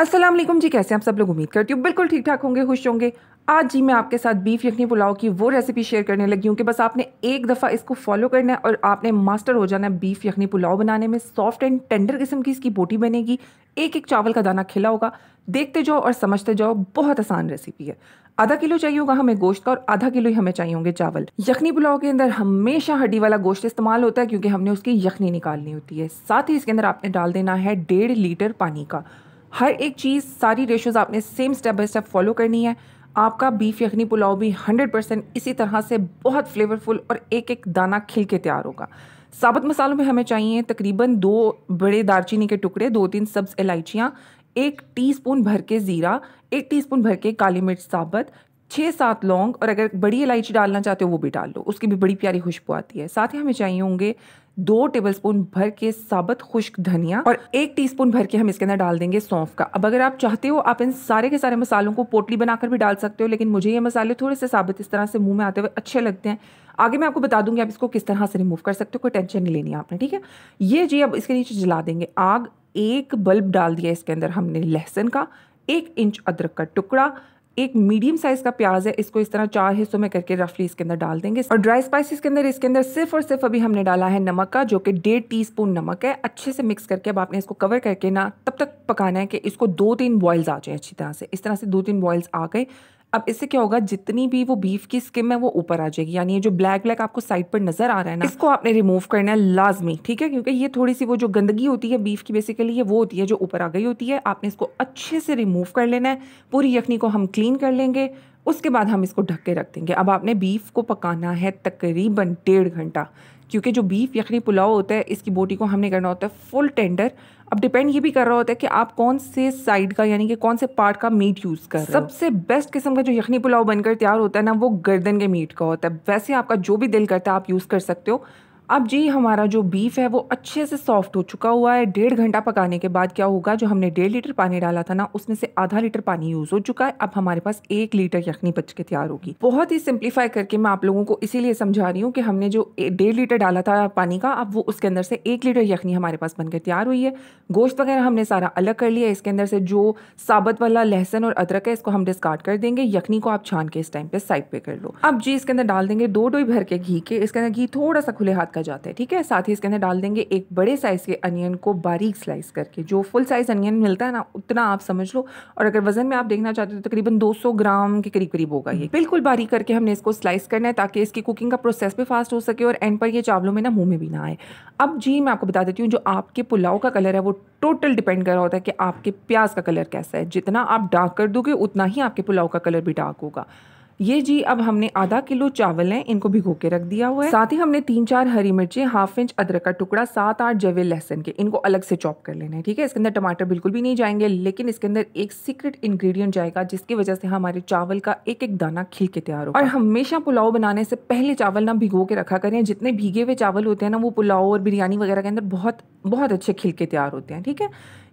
अस्सलाम वालेकुम जी कैसे हैं आप सब लोग उम्मीद करती हूँ बिल्कुल ठीक ठाक होंगे खुश होंगे आज जी मैं आपके साथ बीफ यखनी पुलाव की वो रेसिपी शेयर करने लगी हूँ कि बस आपने एक दफ़ा इसको फॉलो करना है और आपने मास्टर हो जाना है बीफ यखनी पुलाव बनाने में सॉफ्ट एंड टेंडर किस्म की इसकी बोटी बनेगी एक एक चावल का दाना खिला होगा देखते जाओ और समझते जाओ बहुत आसान रेसिपी है आधा किलो चाहिए होगा हमें गोश्त का और आधा किलो ही हमें चाहिए होंगे चावल यखनी पुलाव के अंदर हमेशा हड्डी वाला गोश्त इस्तेमाल होता है क्योंकि हमने उसकी यखनी निकालनी होती है साथ ही इसके अंदर आपने डाल देना है डेढ़ लीटर पानी का हर एक चीज़ सारी रेशोज़ आपने same step by step follow करनी है आपका बीफ यखनी पुलाव भी 100 परसेंट इसी तरह से बहुत फ्लेवरफुल और एक एक दाना खिल के तैयार होगा साबुत मसालों में हमें चाहिए तकरीबन दो बड़े दारचीनी के टुकड़े दो तीन सब्ज़ इलायचियाँ एक टीस्पून भर के ज़ीरा एक टीस्पून भर के काली मिर्च साबुत छः सात लौंग और अगर बड़ी इलायची डालना चाहते हो वो भी डाल लो उसकी भी बड़ी प्यारी खुशबू आती है साथ ही हमें चाहिए होंगे दो टेबलस्पून भर के साबत खुश्क धनिया और एक टीस्पून भर के हम इसके अंदर डाल देंगे सौंफ का अब अगर आप चाहते हो आप इन सारे के सारे मसालों को पोटली बनाकर भी डाल सकते हो लेकिन मुझे ये मसाले थोड़े से साबित इस तरह से मुंह में आते हुए अच्छे लगते हैं आगे मैं आपको बता दूंगी आप इसको किस तरह से रिमूव कर सकते हो कोई टेंशन नहीं लेनी आपने ठीक है ये जी अब इसके नीचे जला देंगे आग एक बल्ब डाल दिया इसके अंदर हमने लहसुन का एक इंच अदरक का टुकड़ा एक मीडियम साइज का प्याज है इसको इस तरह चार हिस्सों में करके रफली इसके अंदर डाल देंगे और ड्राई स्पाइसिस के अंदर इसके अंदर सिर्फ और सिर्फ अभी हमने डाला है नमक का जो कि डेढ़ टी नमक है अच्छे से मिक्स करके अब आपने इसको कवर करके ना तब तक पकाना है कि इसको दो तीन बॉयल्स आ जाए अच्छी तरह से इस तरह से दो तीन बॉयल्स आ गए अब इससे क्या होगा जितनी भी वो बीफ की स्किम है वो ऊपर आ जाएगी यानी ये जो ब्लैक ब्लैक आपको साइड पर नजर आ रहा है ना इसको आपने रिमूव करना है लाजमी ठीक है क्योंकि ये थोड़ी सी वो जो गंदगी होती है बीफ की बेसिकली ये वो होती है जो ऊपर आ गई होती है आपने इसको अच्छे से रिमूव कर लेना है पूरी यखनी को हम क्लीन कर लेंगे उसके बाद हम इसको ढक के रख देंगे अब आपने बीफ को पकाना है तकरीबन डेढ़ घंटा क्योंकि जो बीफ यखनी पुलाव होता है इसकी बोटी को हमने करना होता है फुल टेंडर अब डिपेंड ये भी कर रहा होता है कि आप कौन से साइड का यानी कि कौन से पार्ट का मीट यूज़ कर रहे हो सबसे बेस्ट किस्म का जो यखनी पुलाव बनकर तैयार होता है ना वो गर्दन के मीट का होता है वैसे आपका जो भी दिल करता है आप यूज़ कर सकते हो अब जी हमारा जो बीफ है वो अच्छे से सॉफ्ट हो चुका हुआ है डेढ़ घंटा पकाने के बाद क्या होगा जो हमने डेढ़ लीटर पानी डाला था ना उसमें से आधा लीटर पानी यूज हो चुका है अब हमारे पास एक लीटर यखनी बच के तैयार होगी बहुत ही सिंप्लीफाई करके मैं आप लोगों को इसीलिए समझा रही हूँ कि हमने जो डेढ़ लीटर डाला था पानी का अब वो उसके अंदर से एक लीटर यखनी हमारे पास बनकर तैयार हुई है गोश्त वगैरह हमने सारा अलग कर लिया इसके अंदर से जो साबत वाला लहसन और अदरक है इसको हम डिस्कार्ड कर देंगे यखनी को आप छान के इस टाइम पे साइड पे कर लो अब जी इसके अंदर डाल देंगे दो डोई भर के घी के इसके अंदर घी थोड़ा सा खुले हाथ का जाता है ठीक है साथ ही इसके अंदर डाल देंगे एक बड़े साइज़ के अनियन को बारीक स्लाइस करके जो फुल साइज़ अनियन मिलता है ना उतना आप समझ लो और अगर वज़न में आप देखना चाहते हो तो तकरीबन 200 ग्राम के करीब करीब होगा ये बिल्कुल बारीक करके हमने इसको स्लाइस करना है ताकि इसकी कुकिंग का प्रोसेस भी फास्ट हो सके और एंड पर ये चावलों में ना मुँह में भी ना आए अब जी मैं आपको बता देती हूँ जो आपके पुलाव का कलर है वो टोटल डिपेंड कर रहा होता है कि आपके प्याज का कलर कैसा है जितना आप डार्क कर दोगे उतना ही आपके पुलाव का कलर भी डार्क होगा ये जी अब हमने आधा किलो चावल है इनको भिगो के रख दिया हुआ है साथ ही हमने तीन चार हरी मिर्चें हाफ इंच अदरक का टुकड़ा सात आठ जवे लहसन के इनको अलग से चॉप कर लेना है ठीक है इसके अंदर टमाटर बिल्कुल भी नहीं जाएंगे लेकिन इसके अंदर एक सीक्रेट इंग्रेडिएंट जाएगा जिसकी वजह से हमारे चावल का एक एक दाना खिल के तैयार हो और हमेशा पुलाव बनाने से पहले चावल ना भिगो के रखा करें जितने भीगे हुए चावल होते हैं ना वो पुलाव और बिरयानी वगैरह के अंदर बहुत बहुत अच्छे खिल के तैयार होते हैं ठीक है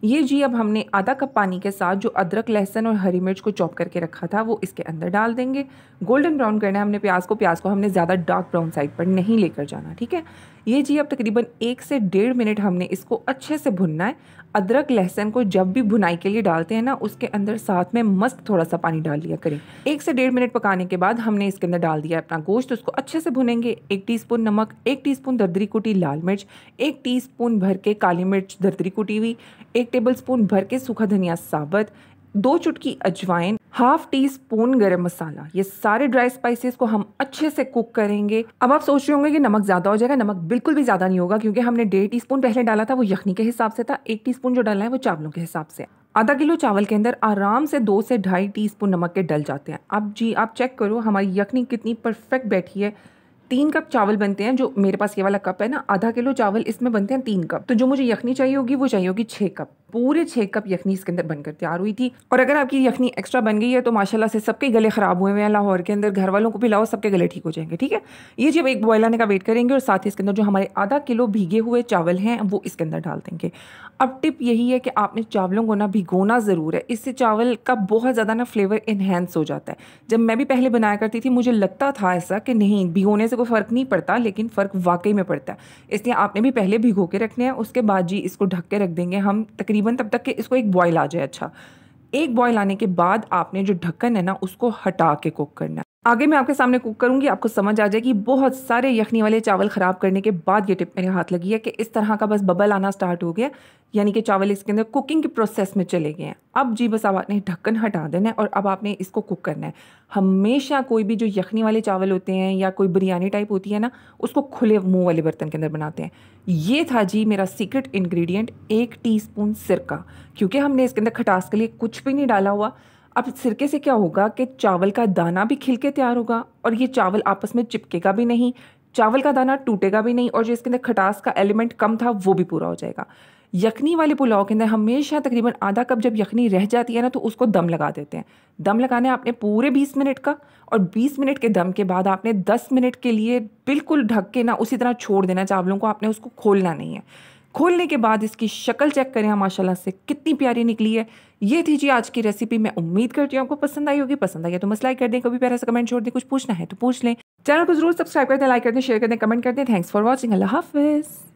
ये जी अब हमने आधा कप पानी के साथ जो अदरक लहसन और हरी मिर्च को चॉप करके रखा था वो इसके अंदर डाल देंगे गोल्डन ब्राउन करना है हमने प्याज को प्याज को हमने ज़्यादा डार्क ब्राउन साइड पर नहीं लेकर जाना ठीक है ये जी अब तकरीबन एक से डेढ़ मिनट हमने इसको अच्छे से भुनना है अदरक लहसन को जब भी भुनाई के लिए डालते हैं ना उसके अंदर साथ में मस्त थोड़ा सा पानी डाल लिया करें एक से डेढ़ मिनट पकाने के बाद हमने इसके अंदर डाल दिया अपना गोश्त उसको अच्छे से भुनेंगे एक टीस्पून नमक एक टीस्पून दरदरी कुटी लाल मिर्च एक टीस्पून भर के काली मिर्च दर्दरी कुटी हुई एक टेबल स्पून भर के सूखा धनिया साबत दो चुटकी अजवाइन हाफ टी स्पून गर्म मसाला ये सारे ड्राई स्पाइसेस को हम अच्छे से कुक करेंगे अब आप सोच रहे होंगे कि नमक ज़्यादा हो जाएगा नमक बिल्कुल भी ज़्यादा नहीं होगा क्योंकि हमने डेढ़ टी स्पून पहले डाला था वो यखनी के हिसाब से था एक टी स्पून जो डाला है वो चावलों के हिसाब से आधा किलो चावल के अंदर आराम से दो से ढाई टी नमक के डल जाते हैं अब जी आप चेक करो हमारी यखनी कितनी परफेक्ट बैठी है तीन कप चावल बनते हैं जो मेरे पास ये वाला कप है ना आधा किलो चावल इसमें बनते हैं तीन कप तो जो मुझे यखनी चाहिए होगी वो चाहिए होगी छः कप पूरे छः कप यखनी इसके अंदर बनकर तैयार हुई थी और अगर आपकी यखनी एक्स्ट्रा बन गई है तो माशाल्लाह से सबके गले ख़राब हुए हुए हैं लाहौर के अंदर घर वालों को भी लाओ सबके गले ठीक हो जाएंगे ठीक है ये जब एक बॉयल आने का वेट करेंगे और साथ ही इसके अंदर जो हमारे आधा किलो भीगे हुए चावल हैं वो इसके अंदर डाल देंगे अब टिप यही है कि आपने चावलों को ना भिगोना ज़रूर है इससे चावल का बहुत ज़्यादा ना फ्लेवर इन्हेंस हो जाता है जब मैं भी पहले बनाया करती थी मुझे लगता था ऐसा कि नहीं भिगोने से कोई फ़र्क नहीं पड़ता लेकिन फ़र्क वाकई में पड़ता है इसलिए आपने भी पहले भिगो के रखने हैं उसके बाद जी इसको ढक के रख देंगे हम तकरीबन तब तक कि इसको एक बॉयल आ जाए अच्छा एक बॉयल आने के बाद आपने जो ढक्कन है ना उसको हटा के कुक करना आगे मैं आपके सामने कुक करूंगी आपको समझ आ जाएगी बहुत सारे यखनी वाले चावल ख़राब करने के बाद ये टिप मेरे हाथ लगी है कि इस तरह का बस बबल आना स्टार्ट हो गया यानी कि चावल इसके अंदर कुकिंग के प्रोसेस में चले गए हैं अब जी बस अब आपने ढक्कन हटा देना है और अब आपने इसको कुक करना है हमेशा कोई भी जो यखनी वाले चावल होते हैं या कोई बिरयानी टाइप होती है ना उसको खुले मुँह वाले बर्तन के अंदर बनाते हैं ये था जी मेरा सीक्रेट इन्ग्रीडियंट एक स्पून सिरका क्योंकि हमने इसके अंदर खटास के लिए कुछ भी नहीं डाला हुआ अब सिरके से क्या होगा कि चावल का दाना भी खिल के तैयार होगा और ये चावल आपस में चिपकेगा भी नहीं चावल का दाना टूटेगा भी नहीं और जो इसके अंदर खटास का एलिमेंट कम था वो भी पूरा हो जाएगा यखनी वाले पुलाव के अंदर हमेशा तकरीबन आधा कप जब यखनी रह जाती है ना तो उसको दम लगा देते हैं दम लगाने आपने पूरे 20 मिनट का और 20 मिनट के दम के बाद आपने 10 मिनट के लिए बिल्कुल ढक के ना उसी तरह छोड़ देना चावलों को आपने उसको खोलना नहीं है खोलने के बाद इसकी शक्ल चेक करें माशाला से कितनी प्यारी निकली है ये थी जी आज की रेसिपी मैं उम्मीद करती हूँ आपको पसंद आई होगी पसंद आई है तो मस लाइक कर दें कभी पहले सा कमेंट छोड़ दें कुछ पूछना है तो पूछ लें चैनल को जरूर सब्सक्राइब कर दें लाइक कर दें शेयर कर दें कमेंट कर दें थैंक्स फॉर वॉचिंग अल्लाह हाफिज़